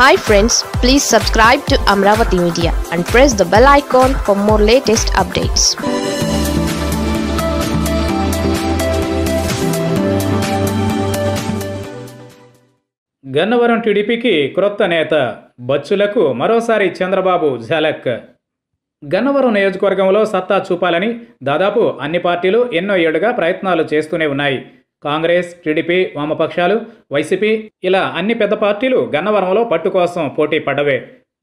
hi friends please subscribe to Amaravati media and press the bell icon for more latest updates Gannavaram టీడీపీకి క్రొత్త నేత బచ్చులకు మరోసారి చంద్రబాబు ఝలక్ గన్నవరం నియోజకవర్గంలో సత్తా చూపాలని దాదాపు అన్ని పార్టీలు ఎన్నో ఏళ్లుగా ప్రయత్నాలు చేస్తూనే ఉన్నాయి కాంగ్రెస్ టీడీపీ వామపక్షాలు వైసీపీ ఇలా అన్ని పెద్ద పార్టీలు గన్నవరంలో పట్టు కోసం పోటీ పడ్డవే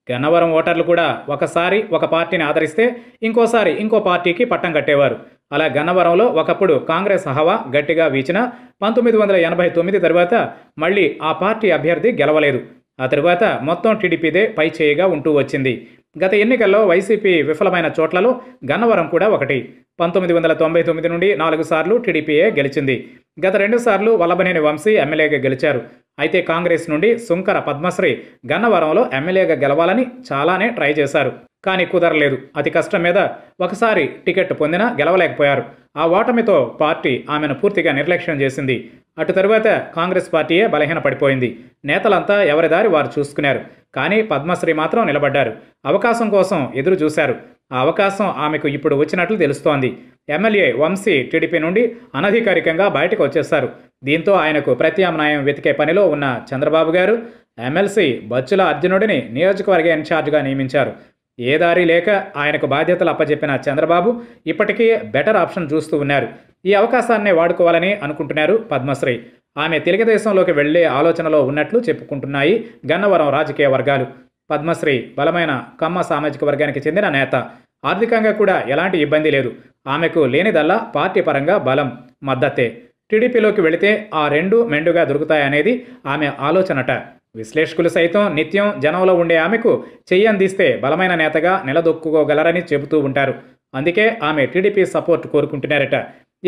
గన్నవరం ఓటర్లు కూడా ఒకసారి ఒక పార్టీని ఆదరిస్తే ఇంకోసారి ఇంకో పార్టీకి పట్టం కట్టేవారు అలా గన్నవరంలో ఒకప్పుడు కాంగ్రెస్ హవా గట్టిగా వీచిన పంతొమ్మిది వందల ఎనభై తొమ్మిది తర్వాత మళ్ళీ ఆ పార్టీ అభ్యర్థి గెలవలేదు ఆ తర్వాత మొత్తం టీడీపీదే పై చేయిగా ఉంటూ వచ్చింది గత ఎన్నికల్లో వైసీపీ విఫలమైన చోట్లలో గన్నవరం కూడా ఒకటి పంతొమ్మిది వందల తొంభై తొమ్మిది నుండి నాలుగు సార్లు టీడీపీఏ గెలిచింది గత రెండుసార్లు వల్లభనేని వంశీ ఎమ్మెల్యేగా గెలిచారు అయితే కాంగ్రెస్ నుండి సుంకర పద్మశ్రీ గన్నవరంలో ఎమ్మెల్యేగా గెలవాలని చాలానే ట్రై చేశారు కానీ కుదరలేదు అతి కష్టం మీద ఒకసారి టికెట్ పొందినా గెలవలేకపోయారు ఆ ఓటమితో పార్టీ ఆమెను పూర్తిగా నిర్లక్ష్యం చేసింది అటు తరువాత కాంగ్రెస్ పార్టీయే బలహీన పడిపోయింది నేతలంతా ఎవరిదారి వారు చూసుకున్నారు కానీ పద్మశ్రీ మాత్రం నిలబడ్డారు అవకాశం కోసం ఎదురు చూశారు ఆ అవకాశం ఆమెకు ఇప్పుడు వచ్చినట్లు తెలుస్తోంది ఎమ్మెల్యే వంశీ టీడీపీ నుండి అనధికారికంగా బయటకు వచ్చేశారు దీంతో ఆయనకు ప్రత్యామ్నాయం వెతికే పనిలో ఉన్న చంద్రబాబు గారు ఎమ్మెల్సీ బచ్చుల అర్జునుడిని నియోజకవర్గ ఇన్ఛార్జ్గా నియమించారు ఏ దారి లేక ఆయనకు బాధ్యతలు అప్పజెప్పిన చంద్రబాబు ఇప్పటికీ బెటర్ ఆప్షన్ చూస్తూ ఉన్నారు ఈ అవకాశాన్ని వాడుకోవాలని అనుకుంటున్నారు పద్మశ్రీ ఆమె తెలుగుదేశంలోకి వెళ్లే ఆలోచనలో ఉన్నట్లు చెప్పుకుంటున్నాయి గన్నవరం రాజకీయ వర్గాలు పద్మశ్రీ బలమైన కమ్మ సామాజిక వర్గానికి చెందిన నేత ఆర్థికంగా కూడా ఎలాంటి ఇబ్బంది లేదు ఆమెకు లేనిదల్లా పార్టీ పరంగా బలం మద్దతే టీడీపీలోకి వెళితే ఆ రెండు మెండుగా దొరుకుతాయనేది ఆమె ఆలోచనట విశ్లేషకులు సైతం నిత్యం జనంలో ఉండే ఆమెకు చెయ్యందిస్తే బలమైన నేతగా నిలదొక్కుకోగలరని చెబుతూ ఉంటారు అందుకే ఆమె టీడీపీ సపోర్ట్ కోరుకుంటున్నారట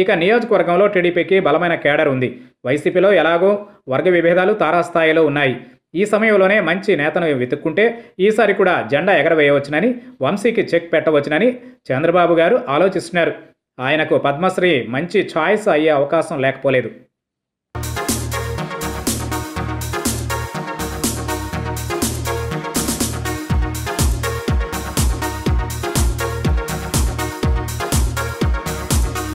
ఇక నియోజకవర్గంలో టీడీపీకి బలమైన కేడర్ ఉంది వైసీపీలో ఎలాగో వర్గ విభేదాలు తారాస్థాయిలో ఉన్నాయి ఈ సమయంలోనే మంచి నేతను వెతుక్కుంటే ఈసారి కూడా జెండా ఎగరవేయవచ్చునని వంశీకి చెక్ పెట్టవచ్చునని చంద్రబాబు గారు ఆలోచిస్తున్నారు ఆయనకు పద్మశ్రీ మంచి ఛాయిస్ అయ్యే అవకాశం లేకపోలేదు